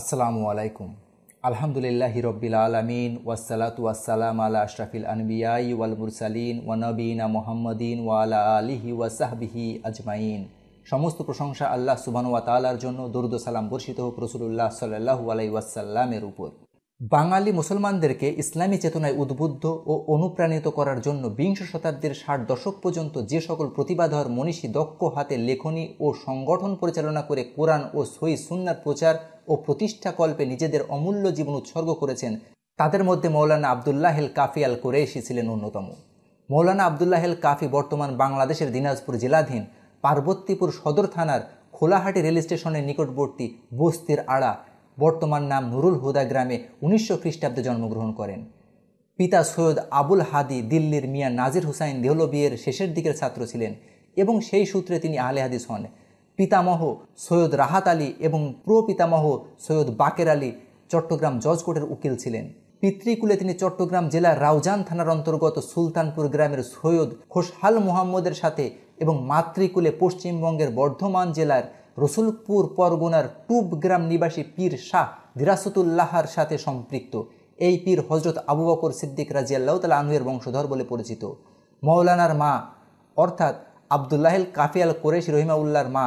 আসসালামু আলাইকুম আলহামদুলিল্লাহ হিরব্বিল আলমিন ওয়াসালাত ওয়াসালাম আলা আশরাফিল আনবিআই ওয়াল মুরসালিন ওয়ানবীনা মোহাম্মদিন ওয়ালা আলিহি ওয়াসাহবিহি আজমাইন সমস্ত প্রশংসা আল্লাহ ওয়া তালার জন্য দরুদ সালাম বর্ষিত হোক রসুল্লাহ সাল্লাহু আলাই ওয়াসাল্লামের উপর বাঙালি মুসলমানদেরকে ইসলামী চেতনায় উদ্বুদ্ধ ও অনুপ্রাণিত করার জন্য বিংশ শতাব্দীর ষাট দশক পর্যন্ত যে সকল প্রতিবাদর মনীষী দক্ষ হাতে লেখনী ও সংগঠন পরিচালনা করে কোরআন ও সই সুন্নার প্রচার ও প্রতিষ্ঠা কল্পে নিজেদের অমূল্য জীবন উৎসর্গ করেছেন তাদের মধ্যে মৌলানা আবদুল্লাহেল কাফি আল কোরেশি ছিলেন অন্যতম মৌলানা আবদুল্লাহেল কাফি বর্তমান বাংলাদেশের দিনাজপুর জেলাধীন পার্বতীপুর সদর থানার খোলাহাটি রেল স্টেশনের নিকটবর্তী বস্তির আড়া বর্তমান নাম নুরুল হুদা গ্রামে উনিশশো খ্রিস্টাব্দে জন্মগ্রহণ করেন পিতা সৈয়দ আবুল হাদি দিল্লির মিয়া নাজির হুসাইন দেহলবিয়ের শেষের দিকের ছাত্র ছিলেন এবং সেই সূত্রে তিনি আহলে হাদিস হন পিতামহ সৈয়দ রাহাত আলী এবং প্র পিতামহ সৈয়দ বাকের আলী চট্টগ্রাম জজকোটের উকিল ছিলেন পিতৃকুলে তিনি চট্টগ্রাম জেলার রাউজান থানার অন্তর্গত সুলতানপুর গ্রামের সৈয়দ খোসহাল মোহাম্মদের সাথে এবং মাতৃকুলে পশ্চিমবঙ্গের বর্ধমান জেলার রসুলপুর পরগনার টুব গ্রাম নিবাসী পীর শাহ দিরাসতুল্লাহার সাথে সম্পৃক্ত এই পীর হজরত আবু বকর সিদ্দিক রাজিয়াল্লাহ তালা আনহুয়ের বংশধর বলে পরিচিত মৌলানার মা অর্থাৎ আবদুল্লাহেল কাফিয়াল কোরেশ রহিমাউল্লার মা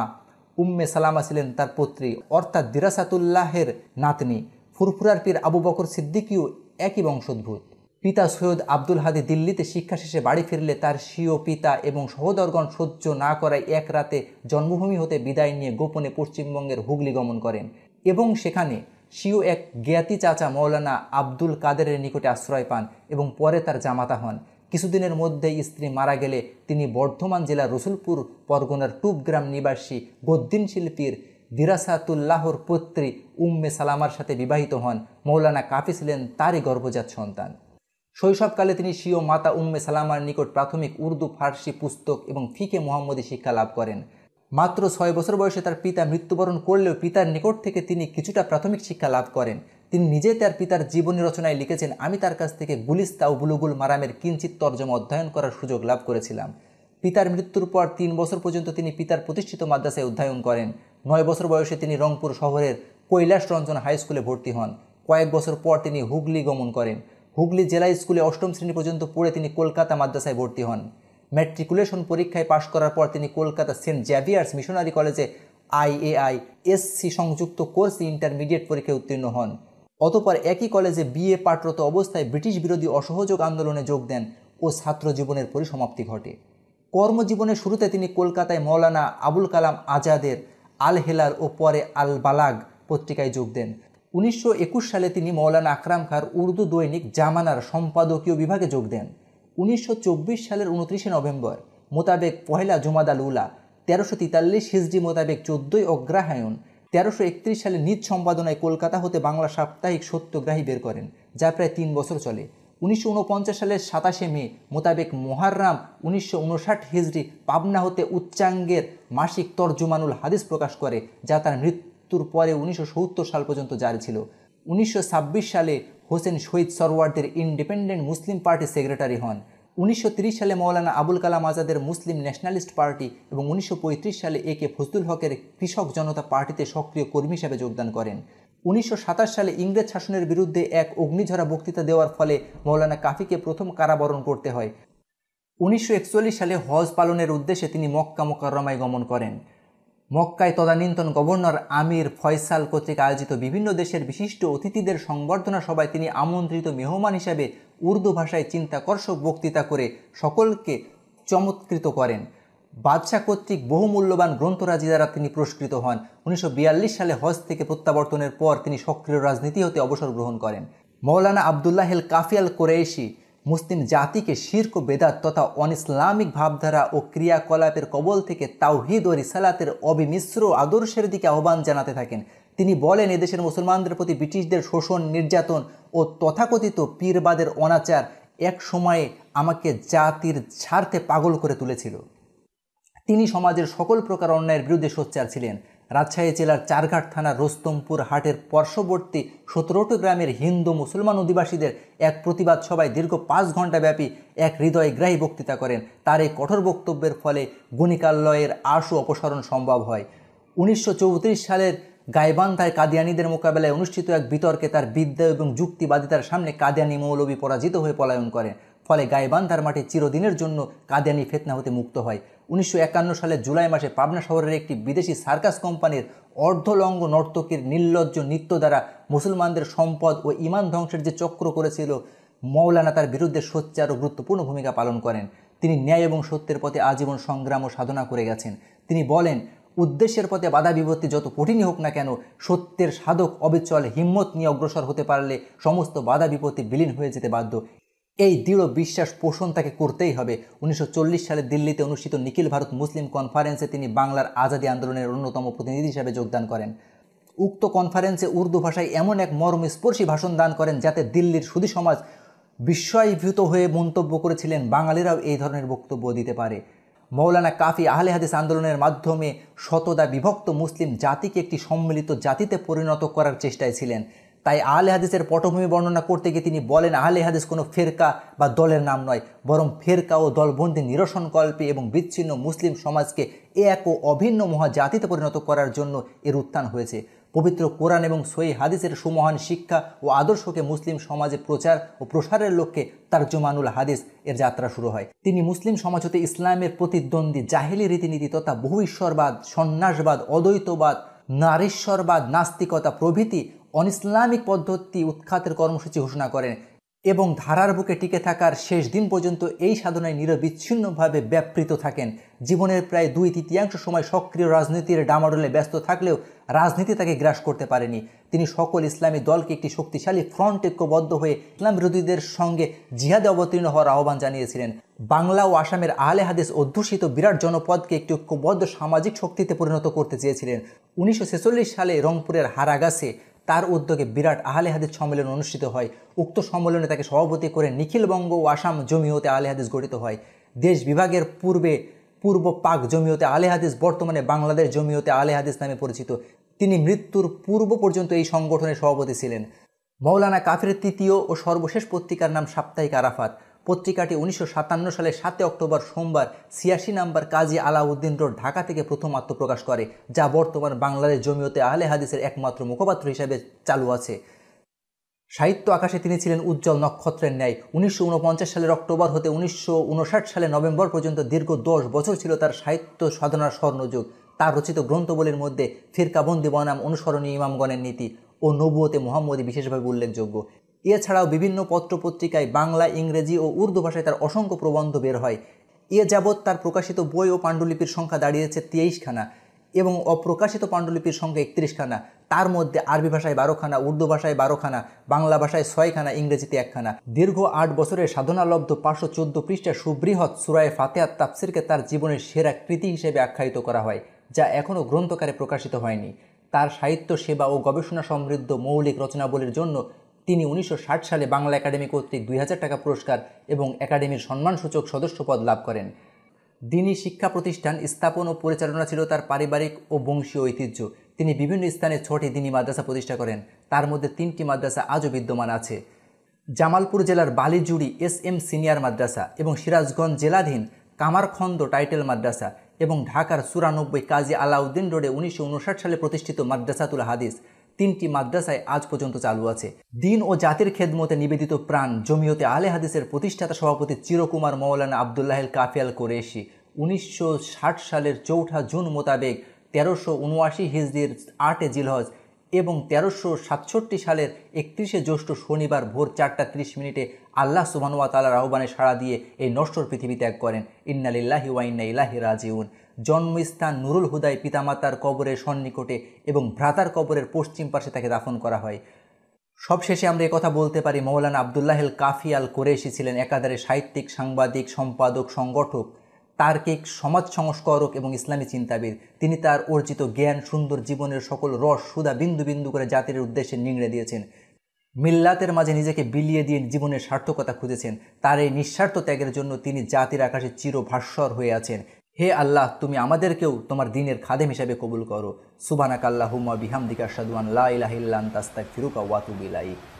উম্মে সালামা ছিলেন তার পত্রী অর্থাৎ দিরাসাতুল্লাহের নাতনি ফুরফুরার পীর আবু বকর সিদ্দিকীও একই বংশোদ্ভূত পিতা সৈয়দ আব্দুল হাদি দিল্লিতে শিক্ষা শেষে বাড়ি ফিরলে তার স্বীয় পিতা এবং সহদরগণ সহ্য না করায় এক রাতে জন্মভূমি হতে বিদায় নিয়ে গোপনে পশ্চিমবঙ্গের হুগলি গমন করেন এবং সেখানে স্বীয় এক জ্ঞাতি চাচা মৌলানা আব্দুল কাদেরের নিকটে আশ্রয় পান এবং পরে তার জামাতা হন কিছুদিনের মধ্যে স্ত্রী মারা গেলে তিনি বর্ধমান জেলার রসুলপুর পরগনার টুপগ্রাম নিবাসী গদ্দিন শিল্পীর দিরাসাতুল্লাহর পত্রী উম্মে সালামার সাথে বিবাহিত হন মৌলানা কাফি ছিলেন তারই গর্ভজাত সন্তান শৈশবকালে তিনি সিও মাতা উম্মে সালামার নিকট প্রাথমিক উর্দু ফার্সি পুস্তক এবং ফিকে মোহাম্মদী শিক্ষা লাভ করেন মাত্র ছয় বছর বয়সে তার পিতা মৃত্যুবরণ করলেও পিতার নিকট থেকে তিনি কিছুটা প্রাথমিক শিক্ষা লাভ করেন তিনি নিজে তার পিতার জীবনী রচনায় লিখেছেন আমি তার কাছ থেকে গুলিস্তা ও বুলুগুল মারামের কিঞ্চিত তর্জমা অধ্যয়ন করার সুযোগ লাভ করেছিলাম পিতার মৃত্যুর পর তিন বছর পর্যন্ত তিনি পিতার প্রতিষ্ঠিত মাদ্রাসায় অধ্যয়ন করেন নয় বছর বয়সে তিনি রংপুর শহরের কৈলাস রঞ্জন হাই স্কুলে ভর্তি হন কয়েক বছর পর তিনি হুগলি গমন করেন হুগলি জেলা স্কুলে অষ্টম শ্রেণী পর্যন্ত পড়ে তিনি কলকাতা মাদ্রাসায় ভর্তি হন ম্যাট্রিকুলেশন পরীক্ষায় পাশ করার পর তিনি কলকাতা সেন্ট জ্যাভিয়ার্স মিশনারি কলেজে আইএআই এসসি সংযুক্ত কোর্স ইন্টারমিডিয়েট পরীক্ষায় উত্তীর্ণ হন অতপর একই কলেজে বিএ পাঠরত অবস্থায় ব্রিটিশ বিরোধী অসহযোগ আন্দোলনে যোগ দেন ও ছাত্র জীবনের পরিসমাপ্তি ঘটে কর্মজীবনের শুরুতে তিনি কলকাতায় মৌলানা আবুল কালাম আজাদের আল হেলার ও পরে আল বালাগ পত্রিকায় যোগ দেন উনিশশো সালে তিনি মৌলানা আকরাম খার উর্দু দৈনিক জামানার সম্পাদকীয় বিভাগে যোগ দেন উনিশশো সালের উনত্রিশে নভেম্বর মোতাবেক পহেলা জুমাদাল উলা তেরোশো তেতাল্লিশ হিজডি মোতাবেক চোদ্দই অগ্রাহায়ণ তেরোশো একত্রিশ সালে নিজ সম্পাদনায় কলকাতা হতে বাংলা সাপ্তাহিক সত্যগ্রাহী বের করেন যা প্রায় তিন বছর চলে উনিশশো সালের সাতাশে মে মোতাবেক মোহাররাম উনিশশো উনষাট হিজড়ি পাবনা হতে উচ্চাঙ্গের মাসিক তর্জুমানুল হাদিস প্রকাশ করে যা তার মৃত্যু মৃত্যুর পরে উনিশশো সাল পর্যন্ত জারি ছিল উনিশশো সালে হোসেন শহীদ সরওয়ারদের ইন্ডিপেন্ডেন্ট মুসলিম পার্টি সেক্রেটারি হন উনিশশো সালে মৌলানা আবুল কালাম আজাদের মুসলিম ন্যাশনালিস্ট পার্টি এবং উনিশশো সালে এ কে ফজলুল হকের কৃষক জনতা পার্টিতে সক্রিয় কর্মী হিসেবে যোগদান করেন উনিশশো সালে ইংরেজ শাসনের বিরুদ্ধে এক অগ্নিঝরা বক্তৃতা দেওয়ার ফলে মৌলানা কাফিকে প্রথম কারাবরণ করতে হয় উনিশশো সালে হজ পালনের উদ্দেশ্যে তিনি মক্কা রমায় গমন করেন মক্কায় তদানীন্তন গভর্নর আমির ফয়সাল কর্তৃক আয়োজিত বিভিন্ন দেশের বিশিষ্ট অতিথিদের সংবর্ধনা সভায় তিনি আমন্ত্রিত মেহমান হিসাবে উর্দু ভাষায় চিন্তাকর্ষক বক্তৃতা করে সকলকে চমৎকৃত করেন বাদশাহ কর্তৃক বহুমূল্যবান গ্রন্থরাজি দ্বারা তিনি পুরস্কৃত হন উনিশশো সালে হজ থেকে প্রত্যাবর্তনের পর তিনি সক্রিয় রাজনীতি হতে অবসর গ্রহণ করেন মৌলানা আবদুল্লাহেল কাফিয়াল কোরেশি মুসলিম জাতিকে শির্ক বেদাত তথা অন ইসলামিক ভাবধারা ও ক্রিয়াকলাপের কবল থেকে তাওহিদ ও রিসালাতের অবিমিশ্র আদর্শের দিকে আহ্বান জানাতে থাকেন তিনি বলেন এদেশের মুসলমানদের প্রতি ব্রিটিশদের শোষণ নির্যাতন ও তথাকথিত পীরবাদের অনাচার এক সময়ে আমাকে জাতির স্বার্থে পাগল করে তুলেছিল তিনি সমাজের সকল প্রকার অন্যায়ের বিরুদ্ধে সোচ্চার ছিলেন রাজশাহী জেলার চারঘাট থানা রোস্তমপুর হাটের পার্শ্ববর্তী সতেরোটি গ্রামের হিন্দু মুসলমান অধিবাসীদের এক প্রতিবাদ সভায় দীর্ঘ পাঁচ ব্যাপী এক হৃদয়গ্রাহী বক্তৃতা করেন তার এই কঠোর বক্তব্যের ফলে গুণিকালয়ের আশু অপসারণ সম্ভব হয় উনিশশো সালের গাইবান্ধায় কাদিয়ানিদের মোকাবেলায় অনুষ্ঠিত এক বিতর্কে তার বিদ্যা এবং যুক্তিবাদিতার সামনে কাদিয়ানি মৌলবী পরাজিত হয়ে পলায়ন করেন ফলে গাইবান্ধার মাঠে চিরদিনের জন্য কাদিয়ানি ফেতনা হতে মুক্ত হয় উনিশশো সালে জুলাই মাসে পাবনা শহরের একটি বিদেশি সার্কাস কোম্পানির অর্ধলঙ্গ নর্তকীর নির্লজ্জ নৃত্য দ্বারা মুসলমানদের সম্পদ ও ইমান ধ্বংসের যে চক্র করেছিল মৌলানা তার বিরুদ্ধে সোচ্চার ও গুরুত্বপূর্ণ ভূমিকা পালন করেন তিনি ন্যায় এবং সত্যের পথে আজীবন সংগ্রাম ও সাধনা করে গেছেন তিনি বলেন উদ্দেশ্যের পথে বাধা বিপত্তি যত কঠিনই হোক না কেন সত্যের সাধক অবিচল হিম্মত নিয়ে অগ্রসর হতে পারলে সমস্ত বাধা বিপত্তি বিলীন হয়ে যেতে বাধ্য এই দৃঢ় বিশ্বাস পোষণ তাকে করতেই হবে উনিশশো সালে দিল্লিতে অনুষ্ঠিত নিখিল ভারত মুসলিম কনফারেন্সে তিনি বাংলার আজাদী আন্দোলনের অন্যতম প্রতিনিধি হিসাবে যোগদান করেন উক্ত কনফারেন্সে উর্দু ভাষায় এমন এক মর্মস্পর্শী ভাষণ দান করেন যাতে দিল্লির সুদী সমাজ বিস্ময়ভূত হয়ে মন্তব্য করেছিলেন বাঙালিরাও এই ধরনের বক্তব্য দিতে পারে মৌলানা কাফি আহলে হাদিস আন্দোলনের মাধ্যমে শতদা বিভক্ত মুসলিম জাতিকে একটি সম্মিলিত জাতিতে পরিণত করার চেষ্টায় ছিলেন তাই আহলে হাদিসের পটভূমি বর্ণনা করতে গিয়ে তিনি বলেন আহলে হাদিস কোনো ফেরকা বা দলের নাম নয় বরং ফেরকা ও দলবন্দি নিরসনকল্পে এবং বিচ্ছিন্ন মুসলিম সমাজকে এক ও অভিন্ন মহাজাতিতে পরিণত করার জন্য এর উত্থান হয়েছে পবিত্র কোরআন এবং সই হাদিসের সুমহান শিক্ষা ও আদর্শকে মুসলিম সমাজে প্রচার ও প্রসারের লক্ষ্যে তার জমানুল হাদিস এর যাত্রা শুরু হয় তিনি মুসলিম সমাজ হতে ইসলামের প্রতিদ্বন্দ্বী জাহেলি রীতিনীতি তথা বহু ঈশ্বরবাদ সন্ন্যাসবাদ অদ্বৈতবাদ নারীশ্বরবাদ নাস্তিকতা প্রভৃতি অন ইসলামিক পদ্ধতি উৎখাতের কর্মসূচি ঘোষণা করেন এবং ধারার বুকে টিকে থাকার শেষ দিন পর্যন্ত এই সাধনায় নিরবিচ্ছিন্নভাবে ব্যাপৃত থাকেন জীবনের প্রায় দুই তৃতীয়াংশ সময় সক্রিয় রাজনীতির ডামাডোলে ব্যস্ত থাকলেও রাজনীতি তাকে গ্রাস করতে পারেনি তিনি সকল ইসলামী দলকে একটি শক্তিশালী ফ্রন্ট ঐক্যবদ্ধ হয়ে ইসলাম বিরোধীদের সঙ্গে জিহাদে অবতীর্ণ হওয়ার আহ্বান জানিয়েছিলেন বাংলা ও আসামের আহলে হাদিস অধ্যুষিত বিরাট জনপদকে একটি ঐক্যবদ্ধ সামাজিক শক্তিতে পরিণত করতে চেয়েছিলেন উনিশশো সালে রংপুরের হারাগাছে তার উদ্যোগে বিরাট আহলে হাদিস সম্মেলন অনুষ্ঠিত হয় উক্ত সম্মেলনে তাকে সভাপতি করে নিখিলবঙ্গ ও আসাম জমিয়তে আহলে হাদিস গঠিত হয় দেশ বিভাগের পূর্বে পূর্ব পাক জমিওতে আলে হাদিস বর্তমানে বাংলাদেশ জমিয়তে আলে হাদিস নামে পরিচিত তিনি মৃত্যুর পূর্ব পর্যন্ত এই সংগঠনের সভাপতি ছিলেন মৌলানা কাফের তৃতীয় ও সর্বশেষ পত্রিকার নাম সাপ্তাহিক আরাফাত পত্রিকাটি উনিশশো সালে সাতই অক্টোবর সোমবার ছিয়াশি নাম্বার কাজী আলাউদ্দিন রোড ঢাকা থেকে প্রথম আত্মপ্রকাশ করে যা বর্তমান বাংলাদেশ জমিয়তে আহলে হাদিসের একমাত্র মুখপাত্র হিসাবে চালু আছে সাহিত্য আকাশে তিনি ছিলেন উজ্জ্বল নক্ষত্রের ন্যায় উনিশশো সালের অক্টোবর হতে উনিশশো সালে নভেম্বর পর্যন্ত দীর্ঘ দশ বছর ছিল তার সাহিত্য সাধনার স্বর্ণযুগ তার রচিত গ্রন্থগুলির মধ্যে ফিরকাবন্দি বনাম অনুসরণীয় ইমামগণের নীতি ও নবুয়তে মোহাম্মদী বিশেষভাবে উল্লেখযোগ্য এছাড়াও বিভিন্ন পত্রপত্রিকায় বাংলা ইংরেজি ও উর্দু ভাষায় তার অসংখ্য প্রবন্ধ বের হয় এ যাবৎ তার প্রকাশিত বই ও পাণ্ডুলিপির সংখ্যা দাঁড়িয়েছে তেইশখানা এবং অপ্রকাশিত পাণ্ডুলিপির সংখ্যা একত্রিশখানা তার মধ্যে আরবি ভাষায় বারোখানা উর্দু ভাষায় বারোখানা বাংলা ভাষায় ছয়খানা ইংরেজিতে একখানা দীর্ঘ আট বছরের সাধনালব্ধ পাঁচশো চোদ্দ পৃষ্ঠা সুবৃহৎ সুরায় ফাতেহাত তাফসিরকে তার জীবনের সেরা কৃতি হিসেবে আখ্যায়িত করা হয় যা এখনও গ্রন্থকারে প্রকাশিত হয়নি তার সাহিত্য সেবা ও গবেষণা সমৃদ্ধ মৌলিক রচনাবলীর জন্য তিনি উনিশশো সালে বাংলা একাডেমি কর্তৃক দুই টাকা পুরস্কার এবং একাডেমির সম্মানসূচক সদস্যপদ লাভ করেন দিনী শিক্ষা প্রতিষ্ঠান স্থাপন ও পরিচালনা ছিল তার পারিবারিক ও বংশীয় ঐতিহ্য তিনি বিভিন্ন স্থানে ছটি দিনী মাদ্রাসা প্রতিষ্ঠা করেন তার মধ্যে তিনটি মাদ্রাসা আজও বিদ্যমান আছে জামালপুর জেলার বালিজুড়ি এস এম সিনিয়র মাদ্রাসা এবং সিরাজগঞ্জ জেলাধীন কামারখন্দ টাইটেল মাদ্রাসা এবং ঢাকার চুরানব্বই কাজী আলাউদ্দিন রোডে উনিশশো সালে প্রতিষ্ঠিত মাদ্রাসাতুল হাদিস তিনটি মাদ্রাসায় আজ পর্যন্ত চালু আছে দিন ও জাতির খেদমতে নিবেদিত প্রাণ জমিয়তে আলে হাদিসের প্রতিষ্ঠাতা সভাপতি চিরকুমার মৌলানা আবদুল্লাহেল কাফিয়াল কোরেশি উনিশশো সালের চৌঠা জুন মোতাবেক তেরোশো উনআশি হিজদির আটে জিলহজ এবং তেরোশো সাতষট্টি সালের একত্রিশে জ্যৈষ্ঠ শনিবার ভোর চারটা ত্রিশ মিনিটে আল্লাহ সুবানুয়া তালার আহ্বানে সাড়া দিয়ে এই নষ্টর পৃথিবী ত্যাগ করেন ইন্নালিল্লাহি ওয়াইন্না ইলাহি রাজিউন জন্মস্থান নুরুল হুদায় পিতামাতার কবরের সন্নিকটে এবং ভ্রাতার কবরের পশ্চিম পাশে তাকে দাফন করা হয় সবশেষে আমরা কথা বলতে পারি মৌলানা আবদুল্লাহেল কাফি আল কোরেশি ছিলেন একাধারে সাহিত্যিক সাংবাদিক সম্পাদক সংগঠক তার্কিক সমাজ সংস্কারক এবং ইসলামী চিন্তাবিদ তিনি তার অর্জিত জ্ঞান সুন্দর জীবনের সকল রস সুদা বিন্দু বিন্দু করে জাতির উদ্দেশ্যে নিংড়ে দিয়েছেন মিল্লাতের মাঝে নিজেকে বিলিয়ে দিয়ে জীবনের সার্থকতা খুঁজেছেন তার এই নিঃস্বার্থ ত্যাগের জন্য তিনি জাতির আকাশে চির ভাস্বর হয়ে আছেন হে আল্লাহ তুমি আমাদেরকেও তোমার দিনের খাদেম হিসাবে কবুল করো সুবানাক বিহাম বিহামদিকা সাদুয়ান লা ইলাহা ইল্লা আনতা আস্তাগফিরুকা